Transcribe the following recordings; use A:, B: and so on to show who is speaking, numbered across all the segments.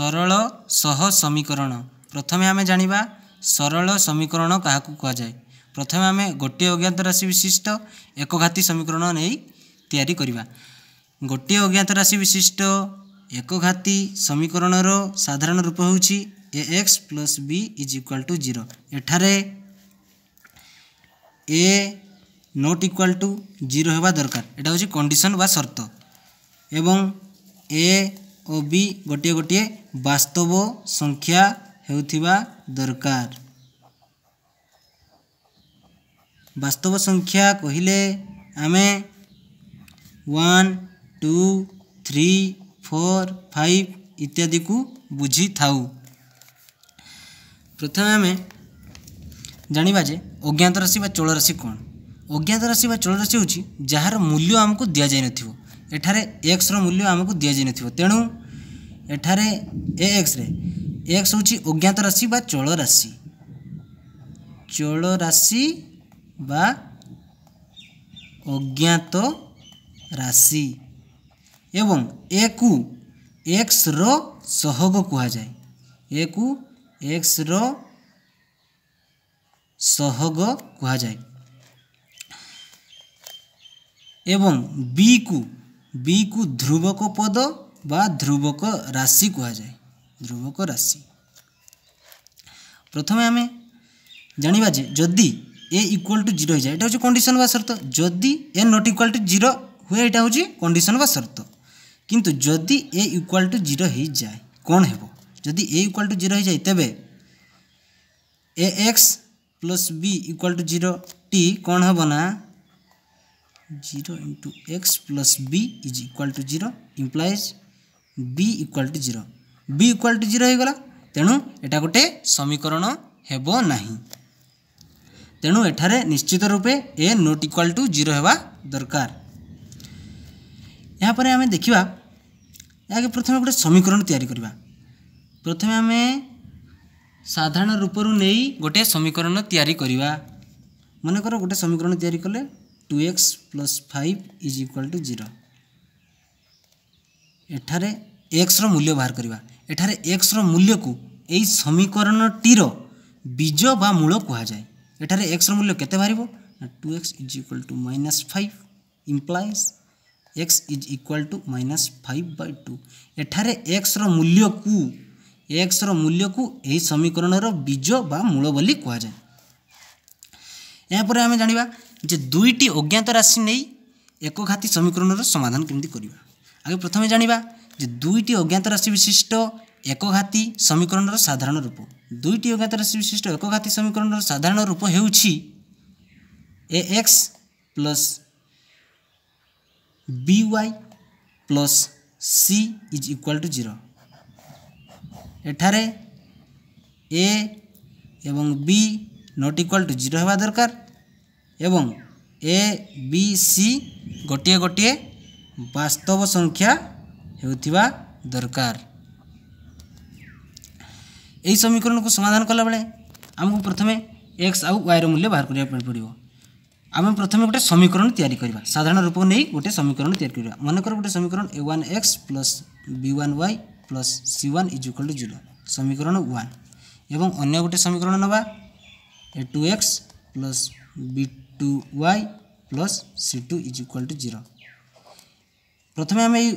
A: ସରଳ ସହ ସମୀକରଣ ପ୍ରଥମେ ଆମେ ଜାଣିବା ସରଳ ସମୀକରଣ କାହାକୁ କୁହାଯାଏ ପ୍ରଥମେ ଆମେ ଗୋଟିଏ ଅଜ୍ଞାତ ରାଶି ବିଶିଷ୍ଟ ଏକଘାତୀ ସମୀକରଣ ନେଇ ତିଆରି କରିବା ଗୋଟିଏ ଅଜ୍ଞାତ ରାଶି ବିଶିଷ୍ଟ ଏକଘାତୀ ସମୀକରଣର ସାଧାରଣ ରୂପ ହେଉଛି a x plus b is equal to zero ଏଠାରେ a not equal to zero ହେବା ଦରକାର ଏଇଟା ହେଉଛି କଣ୍ଡିସନ୍ ବା ସର୍ତ୍ତ ଏବଂ ଏ भी गोटे गोटे बास्तव संख्या हो दरकार वास्तव संख्या कहले आम टू थ्री फोर फाइव इत्यादि को बुझी था प्रथम आम जाना जे अज्ञात राशि चोल राशि कौन अज्ञात राशि चोल राशि हूँ जार मूल्य आमको दि जा नठार एक्सर मूल्य आमको दि जा नेणु ଏଠାରେ ଏ ଏକ୍ସରେ ଏକ୍ସ ହେଉଛି ଅଜ୍ଞାତ ରାଶି ବା ଚଳ ରାଶି ଚଳ ରାଶି ବା ଅଜ୍ଞାତ ରାଶି ଏବଂ ଏକୁ ଏକ୍ସର ସହଗ କୁହାଯାଏ ଏକୁ ଏକ୍ସର ସହଗ କୁହାଯାଏ ଏବଂ ବିକୁ ବିକୁ ଧ୍ରୁବକ ପଦ ବା ଧ୍ରୁବକ ରାଶି କୁହାଯାଏ ଧ୍ରୁବକ ରାଶି ପ୍ରଥମେ ଆମେ ଜାଣିବା ଯେ ଯଦି ଏ ଇକ୍ୱାଲ୍ ଟୁ ଜିରୋ ହେଇଯାଏ ଏଇଟା ହେଉଛି କଣ୍ଡିସନ୍ ବା ସର୍ତ୍ତ ଯଦି a not equal to zero ହୁଏ ଏଇଟା ହେଉଛି କଣ୍ଡିସନ୍ ବା ସର୍ତ୍ତ କିନ୍ତୁ ଯଦି ଏ ଇକ୍ୱାଲ୍ ଟୁ ଜିରୋ ହେଇଯାଏ କ'ଣ ହେବ ଯଦି ଏ ଇକ୍ୱାଲ୍ ଟୁ ଜିରୋ ହେଇଯାଏ ତେବେ a x plus b equal to zero टी कौन हम ना zero into x plus b is equal to zero implies b equal to zero b equal to zero होगा तेणु यहाँ गोटे समीकरण होबना तेणु एठार निश्चित रूपे a not equal to zero दरकार यापर आम देखा या प्रथम गोटे समीकरण या प्रथम आम साधारण रूपर नहीं गोटे समीकरण या मनकर गोटे समीकरण या कले two x plus five is equal to zero एठार ଏକ୍ସର ମୂଲ୍ୟ ବାହାର କରିବା ଏଠାରେ ଏକ୍ସର ମୂଲ୍ୟକୁ ଏହି ସମୀକରଣଟିର ବୀଜ ବା ମୂଳ କୁହାଯାଏ ଏଠାରେ ଏକ୍ସର ମୂଲ୍ୟ କେତେ ବାହାରିବ ନା two x is equal to minus five implies x is equal to minus five by two ଏଠାରେ ଏକ୍ସର ମୂଲ୍ୟକୁ ଏକ୍ସର ମୂଲ୍ୟକୁ ଏହି ସମୀକରଣର ବୀଜ ବା ମୂଳ ବୋଲି କୁହାଯାଏ ଏହାପରେ ଆମେ ଜାଣିବା ଯେ ଦୁଇଟି ଅଜ୍ଞାତ ରାଶି ନେଇ ଏକଘାତୀ ସମୀକରଣର ସମାଧାନ କେମିତି କରିବା ଆଗେ ପ୍ରଥମେ ଜାଣିବା যে দুইটি অজ্ঞাত রাশি বিশিষ্ট একঘাতী সমীকরণর সাধারণ রূপ দুইটি অজ্ঞাত রাশি বিশিষ্ট একঘাতী সমীকরণর সাধারণ রূপ ହେଉଛି a x plus b y plus c is equal to zero एठारे ए एवं b not equal to zero होगा दरकार एवं ए बी सी गोटे गोटे वास्तव संख्या ହେଉଥିବା ଦରକାର ଏହି ସମୀକରଣକୁ ସମାଧାନ କଲାବେଳେ ଆମକୁ ପ୍ରଥମେ ଏକ୍ସ ଆଉ ୱାଇର ମୂଲ୍ୟ ବାହାର କରିବା ପାଇଁ ପଡ଼ିବ ଆମେ ପ୍ରଥମେ ଗୋଟେ ସମୀକରଣ ତିଆରି କରିବା ସାଧାରଣ ରୂପକୁ ନେଇ ଗୋଟେ ସମୀକରଣ ତିଆରି କରିବା ମନେକର ଗୋଟେ ସମୀକରଣ a one x plus b one y plus c one is equal to zero ସମୀକରଣ ୱାନ୍ ଏବଂ ଅନ୍ୟ ଗୋଟେ ସମୀକରଣ ନେବା a two x plus b two y plus c two is equal to zero ପ୍ରଥମେ ଆମେ ଏଇ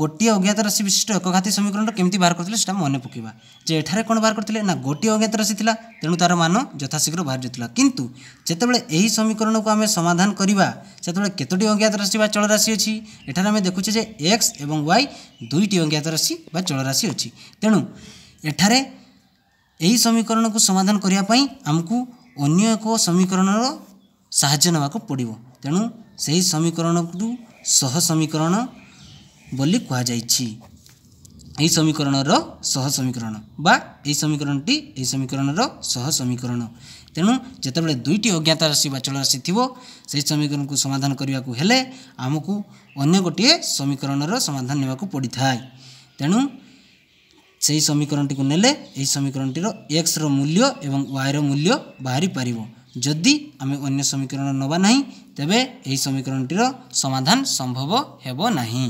A: ଗୋଟିଏ ଅଜ୍ଞାତ ରାଶି ବିଶିଷ୍ଟ ଏକଘାତୀ ସମୀକରଣର କେମିତି ବାହାର କରିଥିଲେ ସେଇଟା ମନେ ପକାଇବା ଯେ ଏଠାରେ କ'ଣ ବାହାର କରିଥିଲେ ନା ଗୋଟିଏ ଅଜ୍ଞାତ ରାଶି ଥିଲା ତେଣୁ ତା'ର ମାନ ଯଥାଶୀଘ୍ର ବାହାରି ଯାଇଥିଲା କିନ୍ତୁ ଯେତେବେଳେ ଏହି ସମୀକରଣକୁ ଆମେ ସମାଧାନ କରିବା ସେତେବେଳେ କେତୋଟି ଅଜ୍ଞାତ ରାଶି ବା ଚଳ ରାଶି ଅଛି ଏଠାରେ ଆମେ ଦେଖୁଛେ ଯେ ଏକ୍ସ ଏବଂ ୱାଇ ଦୁଇଟି ଅଜ୍ଞାତ ରାଶି ବା ଚଳ ରାଶି ଅଛି ତେଣୁ ଏଠାରେ ଏହି ସମୀକରଣକୁ ସମାଧାନ କରିବା ପାଇଁ ଆମକୁ ଅନ୍ୟ ଏକ ସମୀକରଣର ସାହାଯ୍ୟ ନେବାକୁ ପଡ଼ିବ ତେଣୁ ସେହି ସମୀକରଣକୁ ସହ ସମୀକରଣ ବୋଲି କୁହାଯାଇଛି ଏହି ସମୀକରଣର ସହ ସମୀକରଣ ବା ଏହି ସମୀକରଣଟି ଏହି ସମୀକରଣର ସହ ସମୀକରଣ ତେଣୁ ଯେତେବେଳେ ଦୁଇଟି ଅଜ୍ଞାତ ରାଶି ବା ଚଳ ରାଶି ଥିବ ସେହି ସମୀକରଣକୁ ସମାଧାନ କରିବାକୁ ହେଲେ ଆମକୁ ଅନ୍ୟ ଗୋଟିଏ ସମୀକରଣର ସମାଧାନ ନେବାକୁ ପଡ଼ିଥାଏ ତେଣୁ ସେହି ସମୀକରଣଟିକୁ ନେଲେ ଏହି ସମୀକରଣଟିର ଏକ୍ସର ମୂଲ୍ୟ ଏବଂ ୱାଇର ମୂଲ୍ୟ ବାହାରିପାରିବ ଯଦି ଆମେ ଅନ୍ୟ ସମୀକରଣ ନେବା ନାହିଁ ତେବେ ଏହି ସମୀକରଣଟିର ସମାଧାନ ସମ୍ଭବ ହେବ ନାହିଁ